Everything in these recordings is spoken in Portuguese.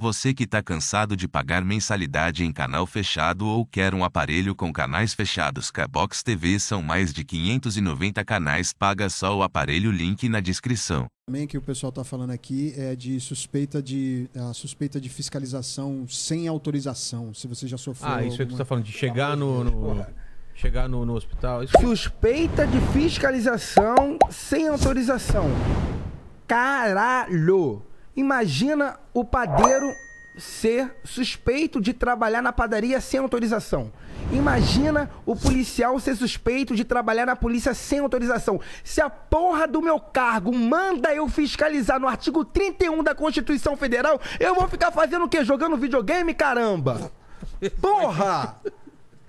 Você que tá cansado de pagar mensalidade em canal fechado ou quer um aparelho com canais fechados, Cabox TV são mais de 590 canais, paga só o aparelho, link na descrição. Também que o pessoal tá falando aqui é de suspeita de a suspeita de fiscalização sem autorização, se você já sofreu Ah, isso alguma... é que você tá falando de chegar no... no chegar no, no hospital. Isso... Suspeita de fiscalização sem autorização. Caralho! Imagina o padeiro ser suspeito de trabalhar na padaria sem autorização. Imagina o policial ser suspeito de trabalhar na polícia sem autorização. Se a porra do meu cargo manda eu fiscalizar no artigo 31 da Constituição Federal, eu vou ficar fazendo o quê? Jogando videogame, caramba? Porra!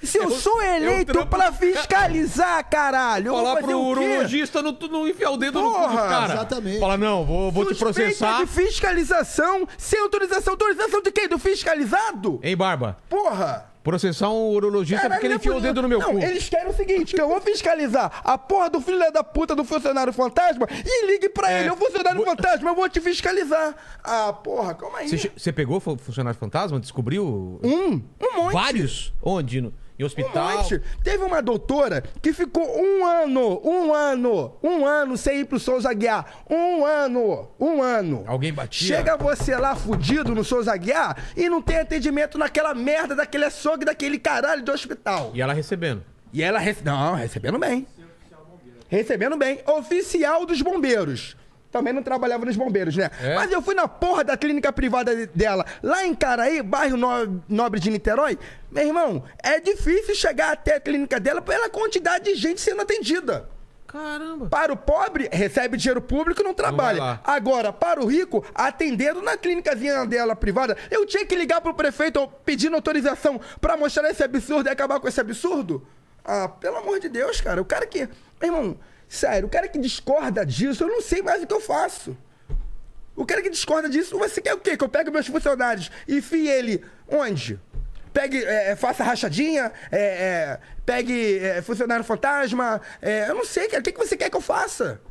Se eu, eu é sou é eleito eu pra fiscalizar, caralho! Falar pro urologista não, não enfiar o dedo Porra, no cu do cara. Exatamente. Fala, não, vou, vou te processar. de fiscalização sem autorização. Autorização de quem? Do fiscalizado? ei Barba? Porra! Processar um urologista Caralho, porque ele é enfiou o dedo no meu não, cu. Eles querem o seguinte: que eu vou fiscalizar a porra do filho da puta do funcionário fantasma e ligue pra é, ele, o funcionário vou... fantasma, eu vou te fiscalizar. Ah, porra, calma aí. Você pegou funcionário fantasma? Descobriu? Um, um monte. Vários? Onde? No em hospital. teve uma doutora que ficou um ano, um ano, um ano sem ir pro Souza Guiar. Um ano, um ano. Alguém batia? Chega você lá fudido no Souza Guiar e não tem atendimento naquela merda daquele açougue, daquele caralho de hospital. E ela recebendo? E ela... recebendo. Não, recebendo bem. Recebendo bem. Oficial dos bombeiros. Também não trabalhava nos bombeiros, né? É? Mas eu fui na porra da clínica privada dela, lá em Caraí, bairro Nobre de Niterói. Meu irmão, é difícil chegar até a clínica dela pela quantidade de gente sendo atendida. Caramba. Para o pobre, recebe dinheiro público e não trabalha. Agora, para o rico, atendendo na clínicazinha dela privada, eu tinha que ligar pro prefeito pedindo autorização para mostrar esse absurdo e acabar com esse absurdo? Ah, pelo amor de Deus, cara. O cara que. Meu irmão, Sério, o cara que discorda disso, eu não sei mais o que eu faço. O cara que discorda disso, você quer o quê? Que eu pego meus funcionários e fie ele onde? Pegue, é, é, faça rachadinha, é, é, pegue é, funcionário fantasma. É, eu não sei, cara. O que, que você quer que eu faça?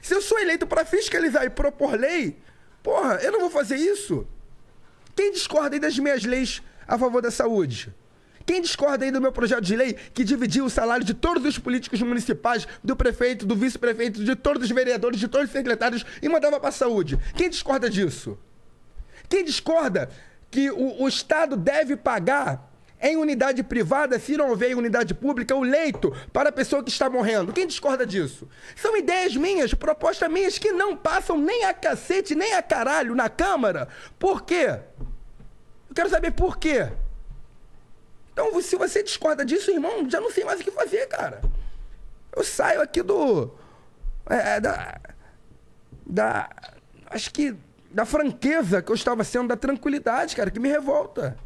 Se eu sou eleito para fiscalizar e propor lei, porra, eu não vou fazer isso. Quem discorda aí das minhas leis a favor da saúde? Quem discorda aí do meu projeto de lei que dividiu o salário de todos os políticos municipais, do prefeito, do vice-prefeito, de todos os vereadores, de todos os secretários e mandava a saúde? Quem discorda disso? Quem discorda que o, o Estado deve pagar em unidade privada, se não houver em unidade pública, o leito para a pessoa que está morrendo. Quem discorda disso? São ideias minhas, propostas minhas, que não passam nem a cacete, nem a caralho na Câmara. Por quê? Eu quero saber por quê. Então, se você discorda disso, irmão, já não sei mais o que fazer, cara. Eu saio aqui do. É, é da. Da. Acho que. Da franqueza que eu estava sendo, da tranquilidade, cara, que me revolta.